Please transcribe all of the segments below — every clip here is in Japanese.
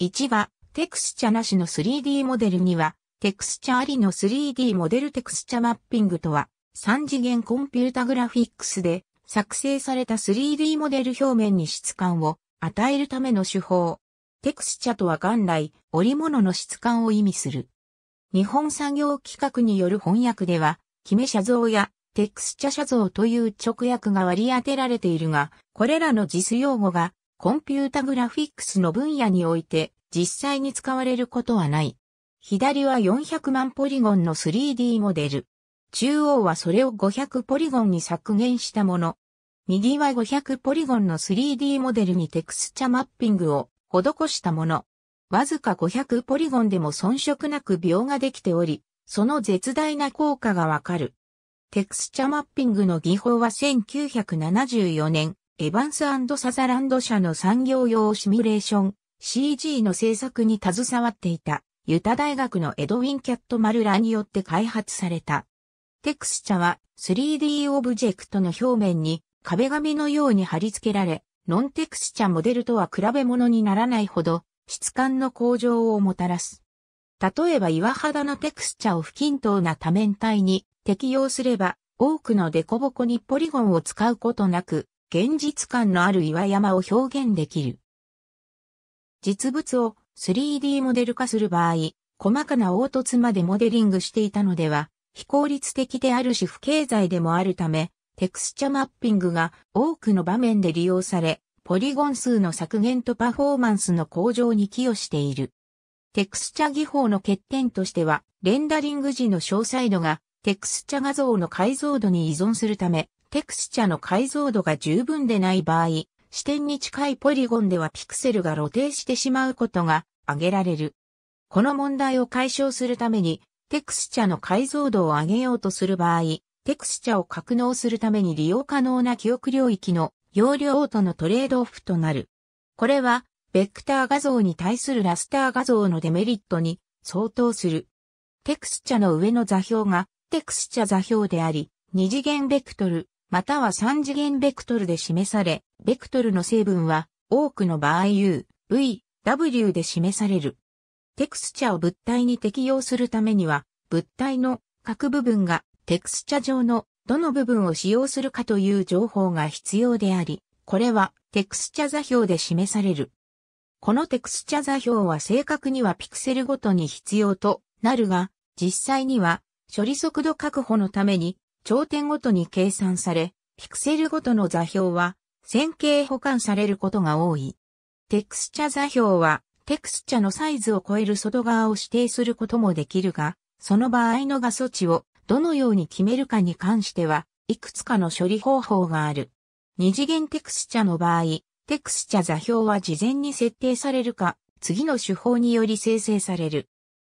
1は、テクスチャなしの 3D モデルには、テクスチャありの 3D モデルテクスチャマッピングとは、3次元コンピュータグラフィックスで作成された 3D モデル表面に質感を与えるための手法。テクスチャとは元来、織物の質感を意味する。日本産業規格による翻訳では、キメ写像やテクスチャ写像という直訳が割り当てられているが、これらの実用語がコンピュータグラフィックスの分野において実際に使われることはない。左は400万ポリゴンの 3D モデル。中央はそれを500ポリゴンに削減したもの。右は500ポリゴンの 3D モデルにテクスチャマッピングを施したもの。わずか500ポリゴンでも遜色なく描画できており、その絶大な効果がわかる。テクスチャマッピングの技法は1974年、エヴァンスサザランド社の産業用シミュレーション CG の制作に携わっていたユタ大学のエドウィン・キャットマルラによって開発された。テクスチャは 3D オブジェクトの表面に壁紙のように貼り付けられ、ノンテクスチャモデルとは比べ物にならないほど質感の向上をもたらす。例えば岩肌のテクスチャを不均等な多面体に適用すれば多くの凸凹にポリゴンを使うことなく現実感のある岩山を表現できる。実物を 3D モデル化する場合、細かな凹凸までモデリングしていたのでは、非効率的であるし不経済でもあるため、テクスチャマッピングが多くの場面で利用され、ポリゴン数の削減とパフォーマンスの向上に寄与している。テクスチャ技法の欠点としては、レンダリング時の詳細度がテクスチャ画像の解像度に依存するため、テクスチャの解像度が十分でない場合、視点に近いポリゴンではピクセルが露呈してしまうことが挙げられる。この問題を解消するために、テクスチャの解像度を上げようとする場合、テクスチャを格納するために利用可能な記憶領域の容量とのトレードオフとなる。これは、ベクター画像に対するラスター画像のデメリットに相当する。テクスチャの上の座標がテクスチャ座標であり、二次元ベクトルまたは三次元ベクトルで示され、ベクトルの成分は多くの場合 U、V、W で示される。テクスチャを物体に適用するためには、物体の各部分がテクスチャ上のどの部分を使用するかという情報が必要であり、これはテクスチャ座標で示される。このテクスチャ座標は正確にはピクセルごとに必要となるが、実際には処理速度確保のために頂点ごとに計算され、ピクセルごとの座標は線形保管されることが多い。テクスチャ座標はテクスチャのサイズを超える外側を指定することもできるが、その場合の画素値をどのように決めるかに関しては、いくつかの処理方法がある。二次元テクスチャの場合、テクスチャ座標は事前に設定されるか、次の手法により生成される。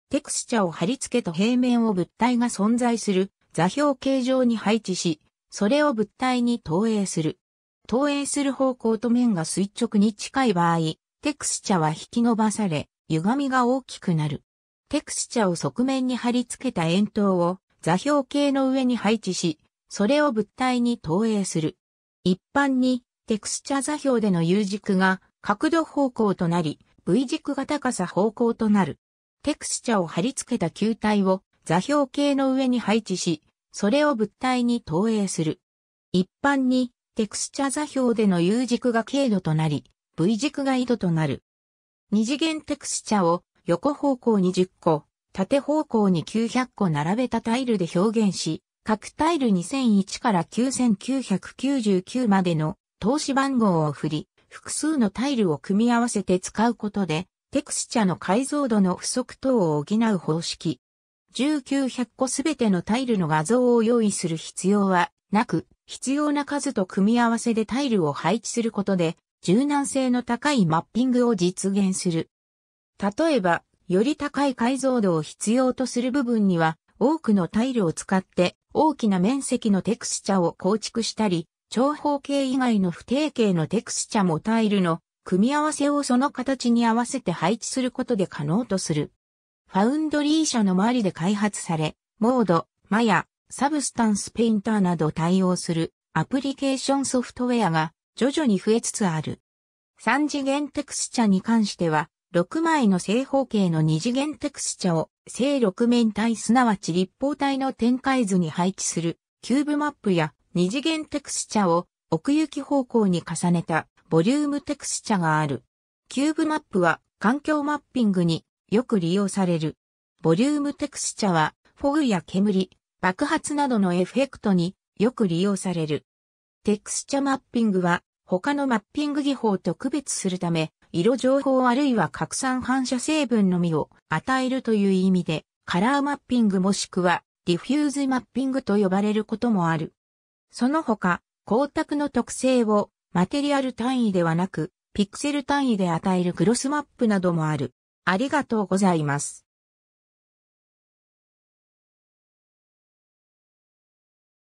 テクスチャを貼り付けと平面を物体が存在する座標形状に配置し、それを物体に投影する。投影する方向と面が垂直に近い場合、テクスチャは引き伸ばされ、歪みが大きくなる。テクスチャを側面に貼り付けた円筒を座標形の上に配置し、それを物体に投影する。一般にテクスチャ座標での U 軸が角度方向となり、V 軸が高さ方向となる。テクスチャを貼り付けた球体を座標系の上に配置し、それを物体に投影する。一般に、テクスチャ座標での U 軸が軽度となり、V 軸が緯度となる。二次元テクスチャを横方向20個、縦方向に900個並べたタイルで表現し、各タイル2001から9999までの投資番号を振り、複数のタイルを組み合わせて使うことで、テクスチャの解像度の不足等を補う方式。1900個すべてのタイルの画像を用意する必要はなく、必要な数と組み合わせでタイルを配置することで、柔軟性の高いマッピングを実現する。例えば、より高い解像度を必要とする部分には、多くのタイルを使って大きな面積のテクスチャを構築したり、長方形以外の不定形のテクスチャもタイルの組み合わせをその形に合わせて配置することで可能とする。ファウンドリー社の周りで開発され、モード、マヤ、サブスタンスペインターなど対応するアプリケーションソフトウェアが徐々に増えつつある。3次元テクスチャに関しては、6枚の正方形の2次元テクスチャを正6面体すなわち立方体の展開図に配置するキューブマップや2次元テクスチャを奥行き方向に重ねたボリュームテクスチャがある。キューブマップは環境マッピングによく利用される。ボリュームテクスチャは、フォグや煙、爆発などのエフェクトによく利用される。テクスチャマッピングは、他のマッピング技法と区別するため、色情報あるいは拡散反射成分のみを与えるという意味で、カラーマッピングもしくはディフューズマッピングと呼ばれることもある。その他、光沢の特性をマテリアル単位ではなく、ピクセル単位で与えるクロスマップなどもある。ありがとうございます。